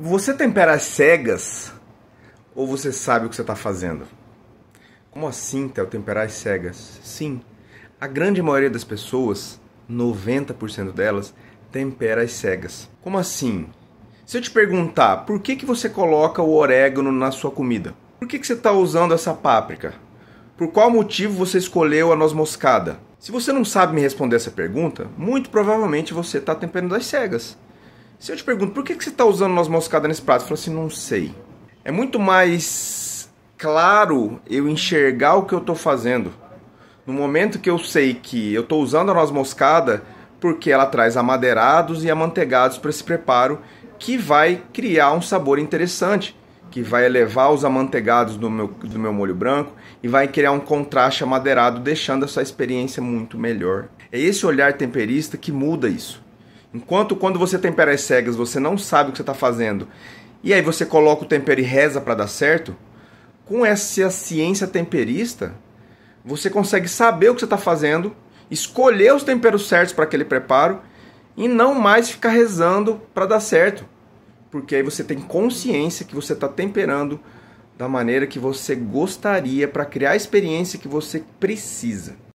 Você tempera as cegas ou você sabe o que você está fazendo? Como assim, Theo, temperar as cegas? Sim, a grande maioria das pessoas, 90% delas, tempera as cegas. Como assim? Se eu te perguntar por que, que você coloca o orégano na sua comida, por que, que você está usando essa páprica? Por qual motivo você escolheu a noz moscada? Se você não sabe me responder essa pergunta, muito provavelmente você está temperando as cegas. Se eu te pergunto, por que, que você está usando noz moscada nesse prato? Eu falo assim, não sei. É muito mais claro eu enxergar o que eu estou fazendo. No momento que eu sei que eu estou usando a noz moscada, porque ela traz amadeirados e amanteigados para esse preparo, que vai criar um sabor interessante, que vai elevar os amanteigados do meu, do meu molho branco e vai criar um contraste amadeirado, deixando essa experiência muito melhor. É esse olhar temperista que muda isso. Enquanto quando você tempera as cegas, você não sabe o que você está fazendo, e aí você coloca o tempero e reza para dar certo, com essa ciência temperista, você consegue saber o que você está fazendo, escolher os temperos certos para aquele preparo e não mais ficar rezando para dar certo. Porque aí você tem consciência que você está temperando da maneira que você gostaria para criar a experiência que você precisa.